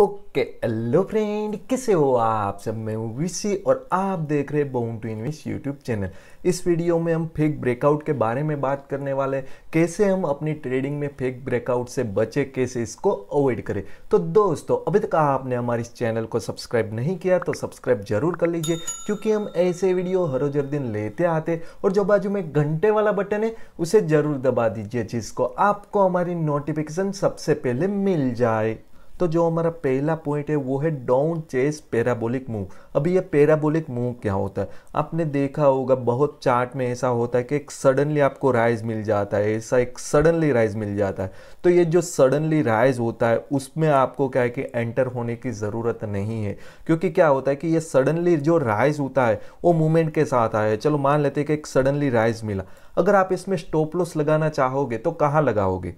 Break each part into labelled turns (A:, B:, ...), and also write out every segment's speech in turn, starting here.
A: okay hello friend कैसे हो आप सब मैं हूँ विशी और आप देख रहे born to invest YouTube channel इस वीडियो में हम फेक ब्रेकआउट के बारे में बात करने वाले हैं कैसे हम अपनी ट्रेडिंग में फेक ब्रेकआउट से बचे कैसे इसको अवॉइड करें तो दोस्तों अभी तक आपने हमारे इस चैनल को सब्सक्राइब नहीं किया तो सब्सक्राइब जरूर कर लीजिए क्योंकि हम ऐसे वीडियो हर रोजर दिन लेते आते और जो बाजू में घंटे वाला बटन है उसे ज़रूर दबा दीजिए जिसको आपको हमारी नोटिफिकेशन सबसे पहले मिल जाए तो जो हमारा पहला पॉइंट है वो है डोंट चेस पैराबोलिक मूव अभी ये पैराबोलिक मूव क्या होता है आपने देखा होगा बहुत चार्ट में ऐसा होता है कि एक सडनली आपको राइज मिल जाता है ऐसा एक सडनली राइज मिल जाता है तो ये जो सडनली राइज होता है उसमें आपको क्या है कि एंटर होने की ज़रूरत नहीं है क्योंकि क्या होता है कि ये सडनली जो राइज होता है वो मूवमेंट के साथ आया है चलो मान लेते हैं कि एक सडनली राइज मिला अगर आप इसमें स्टॉप लॉस लगाना चाहोगे तो कहाँ लगाओगे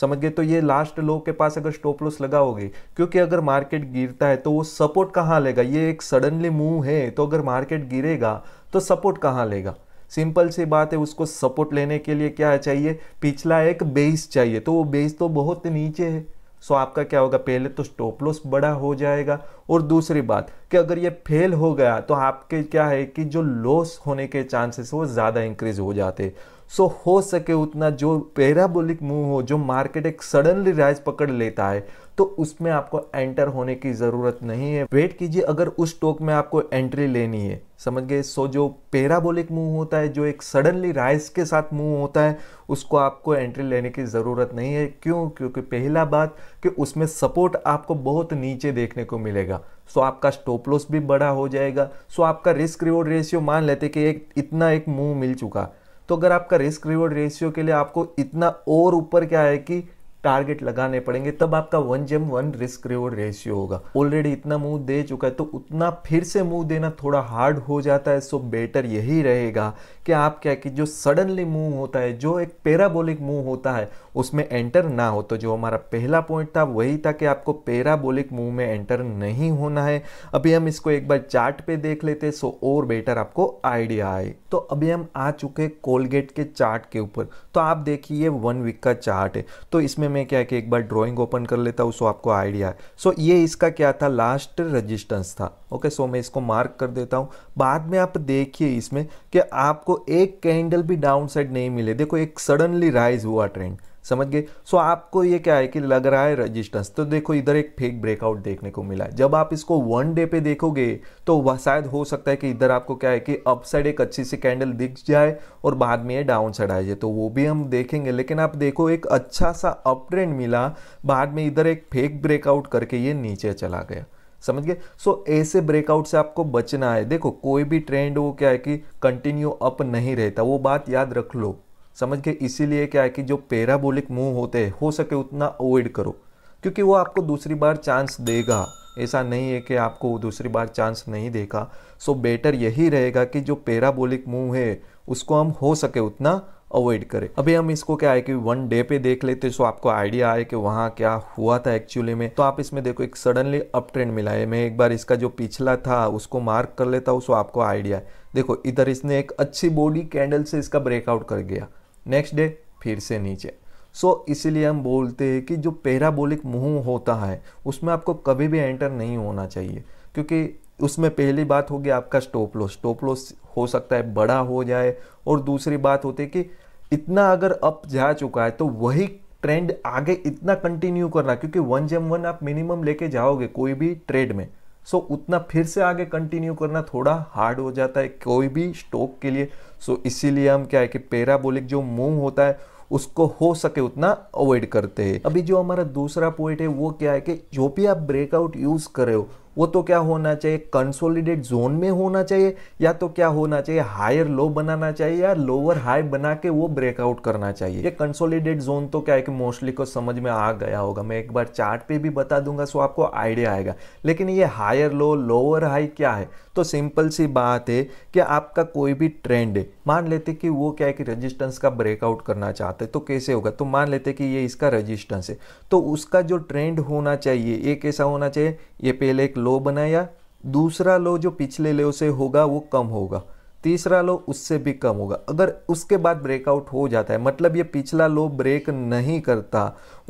A: समझ गए तो ये लास्ट लोग के पास अगर स्टॉप लॉस लगाओगे क्योंकि अगर मार्केट गिरता है तो वो सपोर्ट कहाँ लेगा ये एक सडनली मूव है तो अगर मार्केट गिरेगा तो सपोर्ट कहाँ लेगा सिंपल सी बात है उसको सपोर्ट लेने के लिए क्या चाहिए पिछला एक बेस चाहिए तो वो बेस तो बहुत नीचे है सो so, आपका क्या होगा पहले तो स्टॉप लॉस बड़ा हो जाएगा और दूसरी बात कि अगर ये फेल हो गया तो आपके क्या है कि जो लॉस होने के चांसेस वो ज़्यादा इंक्रीज हो जाते हैं सो हो सके उतना जो पैराबोलिक मूव हो जो मार्केट एक सडनली राइज पकड़ लेता है तो उसमें आपको एंटर होने की ज़रूरत नहीं है वेट कीजिए अगर उस स्टॉक में आपको एंट्री लेनी है समझ गए सो जो पैराबोलिक मूव होता है जो एक सडनली राइज के साथ मूव होता है उसको आपको एंट्री लेने की ज़रूरत नहीं है क्यों क्योंकि पहला बात कि उसमें सपोर्ट आपको बहुत नीचे देखने को मिलेगा सो आपका स्टॉप लॉस भी बड़ा हो जाएगा सो आपका रिस्क रिवॉर्ड रेशियो मान लेते कि एक इतना एक मूव मिल चुका तो अगर आपका रिस्क रिवॉर्ड रेशियो के लिए आपको इतना और ऊपर क्या है कि टारगेट लगाने पड़ेंगे तब आपका वन जेम वन रिस्क रिवॉर्ड रेशियो होगा ऑलरेडी इतना मूव दे चुका है तो उतना फिर से मूव देना थोड़ा हार्ड हो जाता है सो बेटर यही रहेगा कि आप क्या कि जो सडनली मूव होता है जो एक पैराबोलिक मूव होता है उसमें एंटर ना हो तो जो हमारा पहला पॉइंट था वही था कि आपको पैराबोलिक मूव में एंटर नहीं होना है अभी हम इसको एक बार चार्ट पे देख लेते सो और बेटर आपको आइडिया आए तो अभी हम आ चुके कोलगेट के चार्ट के ऊपर तो आप देखिए वन वीक का चार्ट है तो इसमें मैं क्या कि एक बार ड्रॉइंग ओपन कर लेता हूँ सो आपको आइडिया है सो ये इसका क्या था लास्ट रजिस्टेंस था ओके सो मैं इसको मार्क कर देता हूँ बाद में आप देखिए इसमें कि आपको एक कैंडल भी डाउन साइड नहीं मिले देखो एक सडनली राइज हुआ ट्रेंड समझ गए सो आपको ये क्या है कि लग रहा है रजिस्टेंस तो देखो इधर एक फेक ब्रेकआउट देखने को मिला है जब आप इसको वन डे पे देखोगे तो वह शायद हो सकता है कि इधर आपको क्या है कि अप साइड एक अच्छी सी कैंडल दिख जाए और बाद में ये डाउन साइड आ जाए तो वो भी हम देखेंगे लेकिन आप देखो एक अच्छा सा अप ट्रेंड मिला बाद में इधर एक फेक ब्रेकआउट करके ये नीचे चला गया समझ गए सो so, ऐसे ब्रेकआउट से आपको बचना है देखो कोई भी ट्रेंड वो क्या है कि कंटिन्यू अप नहीं रहता वो बात याद रख लो समझ के इसीलिए क्या है कि जो पैराबोलिक मूव होते हैं हो सके उतना अवॉइड करो क्योंकि वो आपको दूसरी बार चांस देगा ऐसा नहीं है कि आपको दूसरी बार चांस नहीं देगा सो बेटर यही रहेगा कि जो पैराबोलिक मूव है उसको हम हो सके उतना अवॉइड करें अभी हम इसको क्या है कि वन डे पे देख लेते सो आपको आइडिया आए कि वहाँ क्या हुआ था एक्चुअली में तो आप इसमें देखो एक सडनली अप ट्रेंड मिला है मैं एक बार इसका जो पिछला था उसको मार्क कर लेता हूँ सो आपको आइडिया है देखो इधर इसने एक अच्छी बॉडी कैंडल से इसका ब्रेकआउट कर गया नेक्स्ट डे फिर से नीचे सो so, इसलिए हम बोलते हैं कि जो पैराबोलिक मुंह होता है उसमें आपको कभी भी एंटर नहीं होना चाहिए क्योंकि उसमें पहली बात होगी आपका स्टॉप लॉस स्टॉप लॉस हो सकता है बड़ा हो जाए और दूसरी बात होती है कि इतना अगर अप जा चुका है तो वही ट्रेंड आगे इतना कंटिन्यू करना क्योंकि वन जेम वन आप मिनिमम लेके जाओगे कोई भी ट्रेड में सो so, उतना फिर से आगे कंटिन्यू करना थोड़ा हार्ड हो जाता है कोई भी स्टॉक के लिए सो so, इसीलिए हम क्या है कि पेराबोलिक जो मूव होता है उसको हो सके उतना अवॉइड करते हैं अभी जो हमारा दूसरा पॉइंट है वो क्या है कि जो भी आप ब्रेकआउट यूज़ कर रहे हो वो तो क्या होना चाहिए कंसोलिडेट जोन में होना चाहिए या तो क्या होना चाहिए हायर लो बनाना चाहिए या लोअर हाई बना के वो ब्रेकआउट करना चाहिए ये कंसोलिडेट जोन तो क्या है कि मोस्टली को समझ में आ गया होगा मैं एक बार चार्ट पे भी बता दूंगा सो आपको आइडिया आएगा लेकिन ये हायर लो लोअर हाई क्या है तो सिंपल सी बात है कि आपका कोई भी ट्रेंड है मान लेते कि वो क्या है कि रजिस्टेंस का ब्रेकआउट करना चाहते तो कैसे होगा तो मान लेते कि ये इसका रजिस्टेंस है तो उसका जो ट्रेंड होना चाहिए ये कैसा होना चाहिए ये पहले एक लो बनाया दूसरा लो जो पिछले लो से होगा वो कम होगा तीसरा लो उससे भी कम होगा अगर उसके बाद ब्रेकआउट हो जाता है मतलब ये पिछला लो ब्रेक नहीं करता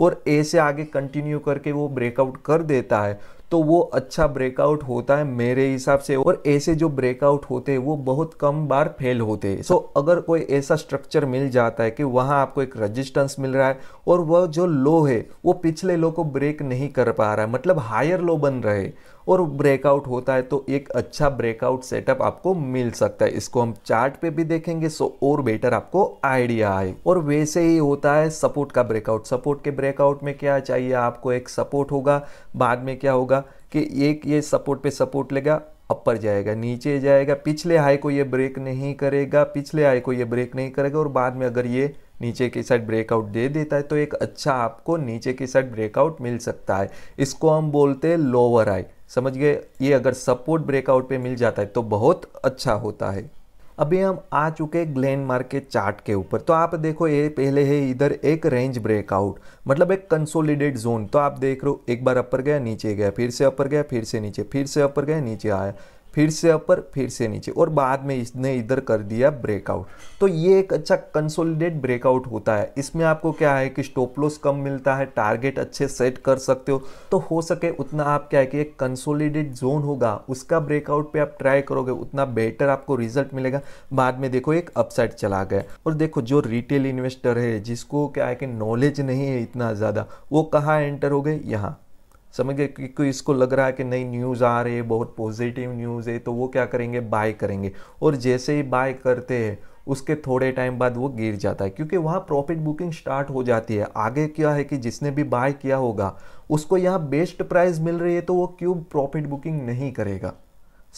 A: और ऐसे आगे कंटिन्यू करके वो ब्रेकआउट कर देता है तो वो अच्छा ब्रेकआउट होता है मेरे हिसाब से और ऐसे जो ब्रेकआउट होते हैं वो बहुत कम बार फेल होते हैं सो so, अगर कोई ऐसा स्ट्रक्चर मिल जाता है कि वहाँ आपको एक रेजिस्टेंस मिल रहा है और वह जो लो है वो पिछले लो को ब्रेक नहीं कर पा रहा है मतलब हायर लो बन रहे और ब्रेकआउट होता है तो एक अच्छा ब्रेकआउट सेटअप आपको मिल सकता है इसको हम चार्ट पे भी देखेंगे सो और बेटर आपको आइडिया आए और वैसे ही होता है सपोर्ट का ब्रेकआउट सपोर्ट के ब्रेकआउट में क्या चाहिए आपको एक सपोर्ट होगा बाद में क्या होगा कि एक ये सपोर्ट पे सपोर्ट लेगा अपर जाएगा नीचे जाएगा पिछले हाई को ये ब्रेक नहीं करेगा पिछले हाई को ये ब्रेक नहीं करेगा और बाद में अगर ये नीचे की साइड ब्रेकआउट दे देता है तो एक अच्छा आपको नीचे की साइड ब्रेकआउट मिल सकता है इसको हम बोलते हैं लोअर हाई समझ गए ये अगर सपोर्ट ब्रेकआउट पे मिल जाता है तो बहुत अच्छा होता है अभी हम आ चुके ग्लैंड मार्क के चार्ट के ऊपर तो आप देखो ये पहले है इधर एक रेंज ब्रेकआउट मतलब एक कंसोलिडेट जोन तो आप देख रहे हो एक बार अपर गया नीचे गया फिर से अपर गया फिर से नीचे फिर से अपर गया नीचे आया फिर से अपर फिर से नीचे और बाद में इसने इधर कर दिया ब्रेकआउट तो ये एक अच्छा कंसोलिडेट ब्रेकआउट होता है इसमें आपको क्या है कि स्टॉप लॉस कम मिलता है टारगेट अच्छे सेट कर सकते हो तो हो सके उतना आप क्या है कि एक कंसोलिडेट जोन होगा उसका ब्रेकआउट पे आप ट्राई करोगे उतना बेटर आपको रिजल्ट मिलेगा बाद में देखो एक अपसाइड चला गया और देखो जो रिटेल इन्वेस्टर है जिसको क्या है कि नॉलेज नहीं है इतना ज़्यादा वो कहाँ एंटर हो गए यहाँ समझ गए क्योंकि इसको लग रहा है कि नई न्यूज़ आ रही है बहुत पॉजिटिव न्यूज़ है तो वो क्या करेंगे बाय करेंगे और जैसे ही बाय करते हैं उसके थोड़े टाइम बाद वो गिर जाता है क्योंकि वहाँ प्रॉफिट बुकिंग स्टार्ट हो जाती है आगे क्या है कि जिसने भी बाय किया होगा उसको यहाँ बेस्ट प्राइस मिल रही है तो वो क्यों प्रॉफिट बुकिंग नहीं करेगा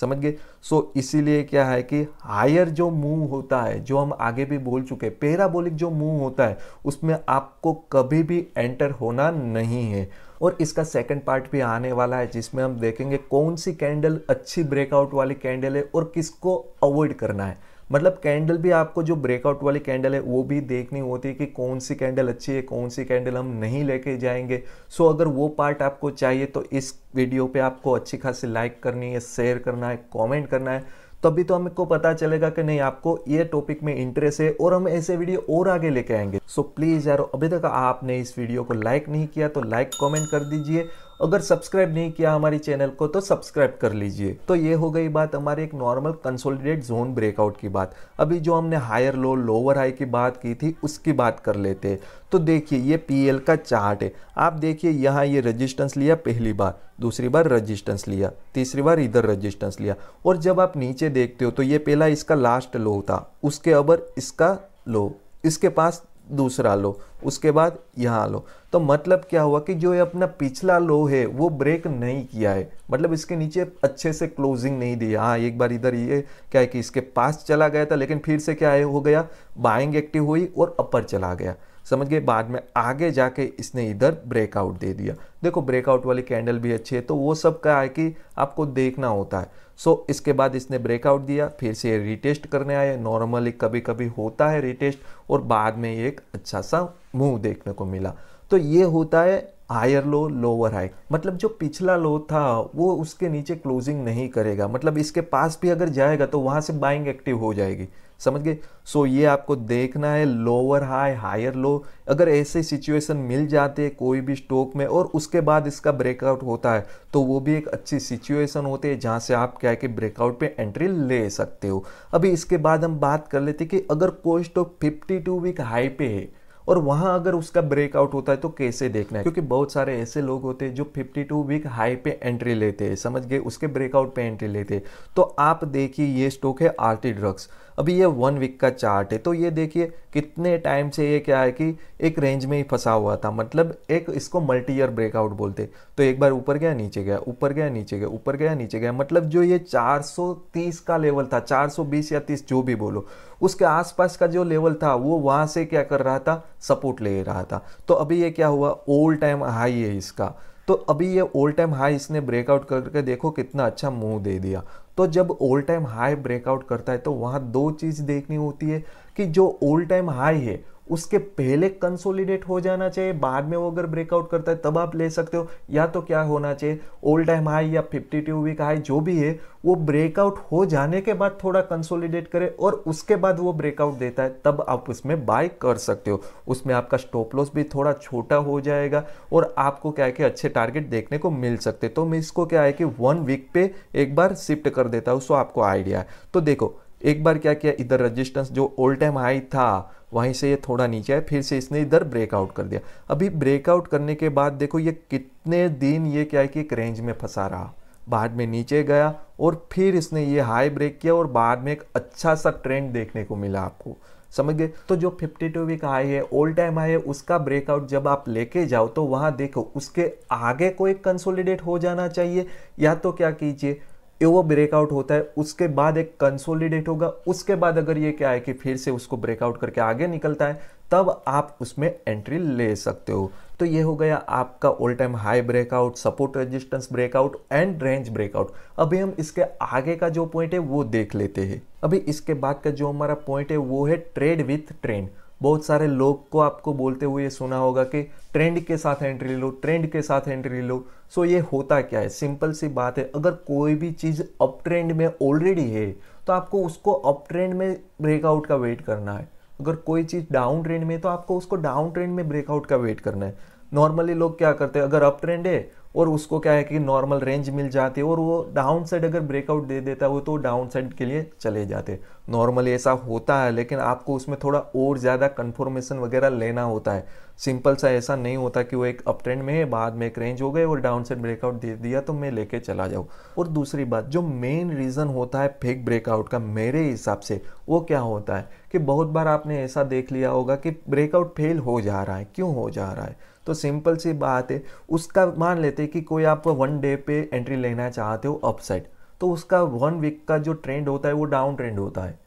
A: समझ गए सो so, इसीलिए क्या है कि हायर जो मूव होता है जो हम आगे भी बोल चुके पेराबोलिक जो मूव होता है उसमें आपको कभी भी एंटर होना नहीं है और इसका सेकंड पार्ट भी आने वाला है जिसमें हम देखेंगे कौन सी कैंडल अच्छी ब्रेकआउट वाली कैंडल है और किसको अवॉइड करना है मतलब कैंडल भी आपको जो ब्रेकआउट वाली कैंडल है वो भी देखनी होती है कि कौन सी कैंडल अच्छी है कौन सी कैंडल हम नहीं लेके जाएंगे सो so, अगर वो पार्ट आपको चाहिए तो इस वीडियो पे आपको अच्छी खासी लाइक करनी है शेयर करना है कमेंट करना है तभी तो हमको पता चलेगा कि नहीं आपको ये टॉपिक में इंटरेस्ट है और हम ऐसे वीडियो और आगे लेके आएंगे सो so, प्लीज़ यार अभी तक आपने इस वीडियो को लाइक नहीं किया तो लाइक कमेंट कर दीजिए अगर सब्सक्राइब नहीं किया हमारी चैनल को तो सब्सक्राइब कर लीजिए तो ये हो गई बात हमारी एक नॉर्मल कंसोलिडेट जोन ब्रेकआउट की बात अभी जो हमने हायर लो लोअर हाई की बात की थी उसकी बात कर लेते तो देखिए ये पीएल का चार्ट है आप देखिए यहाँ ये रजिस्टेंस लिया पहली बार दूसरी बार रजिस्टेंस लिया तीसरी बार इधर रजिस्टेंस लिया और जब आप नीचे देखते हो तो ये पहला इसका लास्ट लो था उसके अबर इसका लो इसके पास दूसरा लो उसके बाद यहाँ लो तो मतलब क्या हुआ कि जो ये अपना पिछला लो है वो ब्रेक नहीं किया है मतलब इसके नीचे अच्छे से क्लोजिंग नहीं दी हाँ एक बार इधर ये क्या है कि इसके पास चला गया था लेकिन फिर से क्या है हो गया बाइंग एक्टिव हुई और अपर चला गया समझ गए बाद में आगे जाके इसने इधर ब्रेकआउट दे दिया देखो ब्रेकआउट वाली कैंडल भी अच्छी है तो वो सब का है कि आपको देखना होता है सो so, इसके बाद इसने ब्रेकआउट दिया फिर से ये रिटेस्ट करने आए नॉर्मली कभी कभी होता है रिटेस्ट और बाद में ये एक अच्छा सा मूव देखने को मिला तो ये होता है हायर लो लोअर हाई मतलब जो पिछला लो था वो उसके नीचे क्लोजिंग नहीं करेगा मतलब इसके पास भी अगर जाएगा तो वहाँ से बाइंग एक्टिव हो जाएगी समझ गए सो so, ये आपको देखना है लोअर हाई हायर लो अगर ऐसे सिचुएशन मिल जाते कोई भी स्टॉक में और उसके बाद इसका ब्रेकआउट होता है तो वो भी एक अच्छी सिचुएशन होती है जहाँ से आप क्या है कि ब्रेकआउट पे एंट्री ले सकते हो अभी इसके बाद हम बात कर लेते कि अगर कोई stock fifty two week high पे है और वहाँ अगर उसका ब्रेकआउट होता है तो कैसे देखना है क्योंकि बहुत सारे ऐसे लोग होते हैं जो 52 वीक हाई पे एंट्री लेते हैं समझ गए उसके ब्रेकआउट पे एंट्री लेते हैं तो आप देखिए ये स्टॉक है आरटी ड्रग्स अभी ये वन वीक का चार्ट है तो ये देखिए कितने टाइम से ये क्या है कि एक रेंज में ही फंसा हुआ था मतलब एक इसको मल्टी ईयर ब्रेकआउट बोलते तो एक बार ऊपर गया नीचे गया ऊपर गया नीचे गया ऊपर गया नीचे गया मतलब जो ये 430 का लेवल था 420 या 30 जो भी बोलो उसके आसपास का जो लेवल था वो वहाँ से क्या कर रहा था सपोर्ट ले रहा था तो अभी ये क्या हुआ ओल्ड टाइम हाई है इसका तो अभी ये ओल्ड टाइम हाई इसने ब्रेकआउट करके देखो कितना अच्छा मूव दे दिया तो जब ओल्ड टाइम हाई ब्रेकआउट करता है तो वहाँ दो चीज़ देखनी होती है कि जो ओल्ड टाइम हाई है उसके पहले कंसोलिडेट हो जाना चाहिए बाद में वो अगर ब्रेकआउट करता है तब आप ले सकते हो या तो क्या होना चाहिए ओल्ड टाइम हाई या फिफ्टी टू वीक हाई जो भी है वो ब्रेकआउट हो जाने के बाद थोड़ा कंसोलिडेट करे और उसके बाद वो ब्रेकआउट देता है तब आप उसमें बाय कर सकते हो उसमें आपका स्टॉप लॉस भी थोड़ा छोटा हो जाएगा और आपको क्या है कि अच्छे टारगेट देखने को मिल सकते तो मैं इसको क्या है कि वन वीक पे एक बार शिफ्ट कर देता हूँ सो आपको आइडिया है तो देखो एक बार क्या किया इधर रजिस्टेंस जो ओल्ड टाइम हाई था वहीं से ये थोड़ा नीचे है फिर से इसने इधर ब्रेकआउट कर दिया अभी ब्रेकआउट करने के बाद देखो ये कितने दिन ये क्या है कि एक रेंज में फंसा रहा बाद में नीचे गया और फिर इसने ये हाई ब्रेक किया और बाद में एक अच्छा सा ट्रेंड देखने को मिला आपको समझ गए तो जो 52 टू वीक हाई है ओल्ड टाइम हाई है उसका ब्रेकआउट जब आप लेके जाओ तो वहाँ देखो उसके आगे को एक कंसोलिडेट हो जाना चाहिए या तो क्या कीजिए वो ब्रेकआउट होता है उसके बाद एक कंसोलिडेट होगा उसके बाद अगर ये क्या है कि फिर से उसको ब्रेकआउट करके आगे निकलता है तब आप उसमें एंट्री ले सकते हो तो ये हो गया आपका all time high breakout support resistance breakout and range breakout अभी हम इसके आगे का जो पॉइंट है वो देख लेते हैं अभी इसके बाद का जो हमारा पॉइंट है वो है ट्रेड विथ ट्रेंड बहुत सारे लोग को आपको बोलते हुए ये सुना होगा कि ट्रेंड के साथ एंट्री लो ट्रेंड के साथ एंट्री लो सो ये होता क्या है सिंपल सी बात है अगर कोई भी चीज़ अप ट्रेंड में ऑलरेडी है तो आपको उसको अप ट्रेंड में ब्रेकआउट का वेट करना है अगर कोई चीज़ डाउन ट्रेंड में है तो आपको उसको डाउन ट्रेंड में ब्रेकआउट का वेट करना है नॉर्मली लोग क्या करते हैं अगर अप ट्रेंड है और उसको क्या है कि नॉर्मल रेंज मिल जाती है और वो डाउन साइड अगर ब्रेकआउट दे देता है वो तो डाउन साइड के लिए चले जाते नॉर्मली ऐसा होता है लेकिन आपको उसमें थोड़ा और ज़्यादा कन्फर्मेशन वगैरह लेना होता है सिंपल सा ऐसा नहीं होता कि वो एक अप ट्रेंड में है बाद में एक रेंज हो गए और डाउन साइड ब्रेकआउट दे दिया तो मैं लेके चला जाऊँ और दूसरी बात जो मेन रीज़न होता है फेक ब्रेकआउट का मेरे हिसाब से वो क्या होता है कि बहुत बार आपने ऐसा देख लिया होगा कि ब्रेकआउट फेल हो जा रहा है क्यों हो जा रहा है तो सिंपल सी बात है उसका मान लेते कि कोई आप वन डे पे एंट्री लेना चाहते हो अपसाइड तो उसका वन वीक का जो ट्रेंड होता है वो डाउन ट्रेंड होता है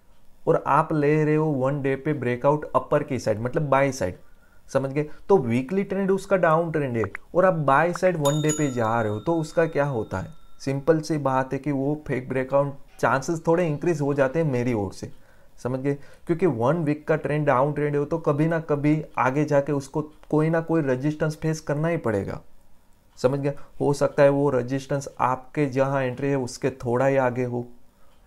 A: और आप ले रहे हो वन डे पे ब्रेकआउट अपर की साइड मतलब बाई साइड समझ गए तो वीकली ट्रेंड उसका डाउन ट्रेंड है और आप बाई साइड वन डे पे जा रहे हो तो उसका क्या होता है सिंपल सी बात है कि वो फेक ब्रेकआउट चांसेस थोड़े इंक्रीज हो जाते हैं मेरी ओर से समझ गए क्योंकि वन वीक का ट्रेंड डाउन ट्रेंड है तो कभी ना कभी आगे जाके उसको कोई ना कोई रजिस्टेंस फेस करना ही पड़ेगा समझ गया हो सकता है वो रजिस्टेंस आपके जहाँ एंट्री है उसके थोड़ा ही आगे हो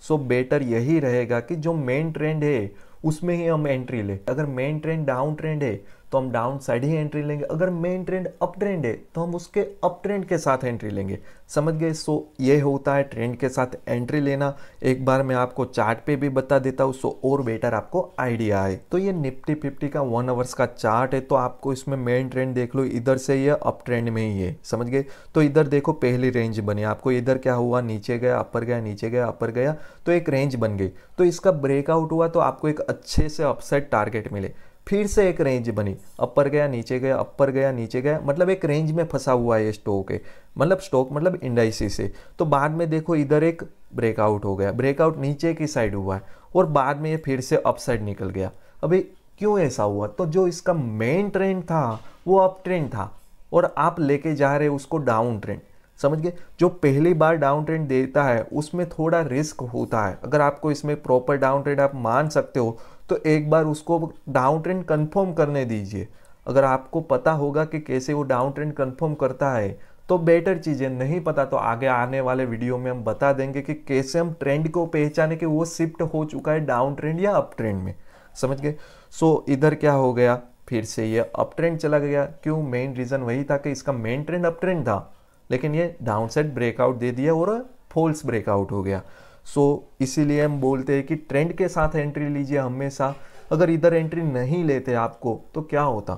A: सो बेटर यही रहेगा कि जो मेन ट्रेंड है उसमें ही हम एंट्री लें अगर मेन ट्रेंड डाउन ट्रेंड है तो हम डाउन साइड ही एंट्री लेंगे अगर मेन ट्रेंड अप ट्रेंड है तो हम उसके अप ट्रेंड के साथ एंट्री लेंगे समझ गए सो ये होता है ट्रेंड के साथ एंट्री लेना एक बार मैं आपको चार्ट पे भी बता देता हूँ सो और बेटर आपको आइडिया है तो ये निफ्टी फिफ्टी का वन आवर्स का चार्ट है तो आपको इसमें मेन ट्रेंड देख लो इधर से ये अप ट्रेंड में ही है समझ गए तो इधर देखो पहली रेंज बनी आपको इधर क्या हुआ नीचे गया अपर गया नीचे गया अपर गया तो एक रेंज बन गई तो इसका ब्रेकआउट हुआ तो आपको एक अच्छे से अपसाइड टारगेट मिले फिर से एक रेंज बनी अपर गया नीचे गया अपर गया नीचे गया मतलब एक रेंज में फंसा हुआ है ये स्टॉक है मतलब स्टॉक मतलब इंडाइसी से तो बाद में देखो इधर एक ब्रेकआउट हो गया ब्रेकआउट नीचे की साइड हुआ है और बाद में ये फिर से अप साइड निकल गया अभी क्यों ऐसा हुआ तो जो इसका मेन ट्रेंड था वो अप ट्रेंड था और आप लेके जा रहे उसको डाउन ट्रेंड समझ गए जो पहली बार डाउन ट्रेंड देता है उसमें थोड़ा रिस्क होता है अगर आपको इसमें प्रॉपर डाउन ट्रेंड आप मान सकते हो तो एक बार उसको डाउन ट्रेंड कन्फर्म करने दीजिए अगर आपको पता होगा कि कैसे वो डाउन ट्रेंड कन्फर्म करता है तो बेटर चीज़ें नहीं पता तो आगे आने वाले वीडियो में हम बता देंगे कि कैसे हम ट्रेंड को पहचाने कि वो शिफ्ट हो चुका है डाउन ट्रेंड या अप ट्रेंड में समझ गए सो so, इधर क्या हो गया फिर से ये अप ट्रेंड चला गया क्यों मेन रीज़न वही था कि इसका मेन ट्रेंड अप ट्रेंड था लेकिन ये डाउन साइड ब्रेकआउट दे दिया और फॉल्स ब्रेकआउट हो गया सो इसीलिए हम बोलते हैं कि ट्रेंड के साथ एंट्री लीजिए हमेशा अगर इधर एंट्री नहीं लेते आपको तो क्या होता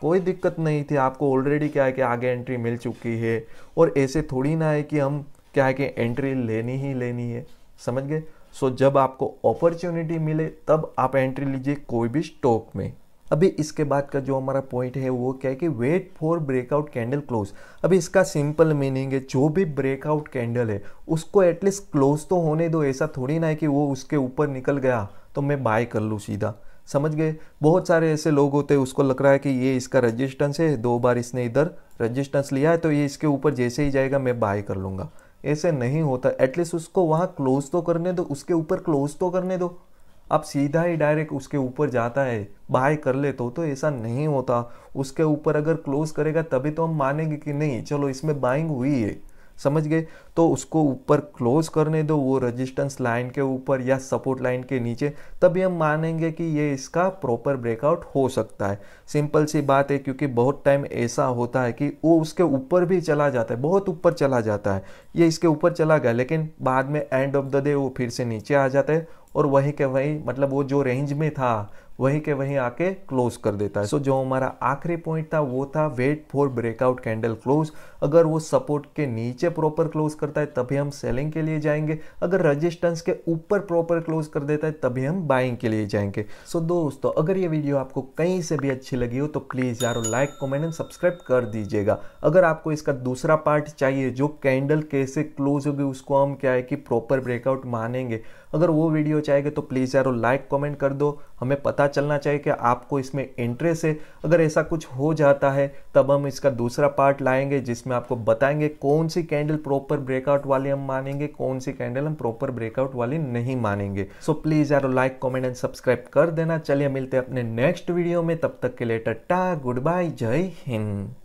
A: कोई दिक्कत नहीं थी आपको ऑलरेडी क्या है कि आगे एंट्री मिल चुकी है और ऐसे थोड़ी ना है कि हम क्या है कि एंट्री लेनी ही लेनी है समझ गए सो so, जब आपको अपॉर्चुनिटी मिले तब आप एंट्री लीजिए कोई भी स्टॉक में अभी इसके बाद का जो हमारा पॉइंट है वो क्या है कि wait for breakout candle close अभी इसका सिंपल मीनिंग है जो भी ब्रेकआउट कैंडल है उसको एटलीस्ट क्लोज तो होने दो ऐसा थोड़ी ना है कि वो उसके ऊपर निकल गया तो मैं बाय कर लूँ सीधा समझ गए बहुत सारे ऐसे लोग होते हैं उसको लग रहा है कि ये इसका रजिस्टेंस है दो बार इसने इधर रजिस्टेंस लिया है तो ये इसके ऊपर जैसे ही जाएगा मैं बाय कर लूँगा ऐसे नहीं होता एटलीस्ट उसको वहाँ क्लोज तो करने दो उसके ऊपर क्लोज तो करने दो आप सीधा ही डायरेक्ट उसके ऊपर जाता है बाय कर ले तो तो ऐसा नहीं होता उसके ऊपर अगर क्लोज करेगा तभी तो हम मानेंगे कि नहीं चलो इसमें बाइंग हुई है समझ गए तो उसको ऊपर क्लोज करने दो वो रेजिस्टेंस लाइन के ऊपर या सपोर्ट लाइन के नीचे तभी हम मानेंगे कि ये इसका प्रॉपर ब्रेकआउट हो सकता है सिंपल सी बात है क्योंकि बहुत टाइम ऐसा होता है कि वो उसके ऊपर भी चला जाता है बहुत ऊपर चला जाता है ये इसके ऊपर चला गया लेकिन बाद में एंड ऑफ द डे वो फिर से नीचे आ जाता है और वहीं के वहीं मतलब वो जो रेंज में था वहीं के वहीं आके क्लोज कर देता है सो so, जो हमारा आखिरी पॉइंट था वो था wait for breakout candle close अगर वो सपोर्ट के नीचे प्रॉपर क्लोज करता है तभी हम सेलिंग के लिए जाएंगे अगर रजिस्टेंस के ऊपर प्रॉपर क्लोज कर देता है तभी हम बाइंग के लिए जाएंगे सो so, दोस्तों अगर ये वीडियो आपको कहीं से भी अच्छी लगी हो तो प्लीज़ यार लाइक कॉमेंट एंड सब्सक्राइब कर दीजिएगा अगर आपको इसका दूसरा पार्ट चाहिए जो कैंडल कैसे क्लोज होगी उसको हम क्या है कि प्रॉपर ब्रेकआउट मानेंगे अगर वो वीडियो चाहेगा तो प्लीज़ यार लाइक कॉमेंट कर दो हमें पता चलना चाहिए कि आपको इसमें इंटरेस्ट है अगर ऐसा कुछ हो जाता है तब हम इसका दूसरा पार्ट लाएंगे जिसमें आपको बताएंगे कौन सी कैंडल प्रॉपर ब्रेकआउट वाली हम मानेंगे कौन सी कैंडल हम प्रॉपर ब्रेकआउट वाली नहीं मानेंगे सो प्लीज़ यार लाइक कॉमेंट एंड सब्सक्राइब कर देना चलिए मिलते हैं अपने नेक्स्ट वीडियो में तब तक के लिए टट्टा गुड बाय जय हिंद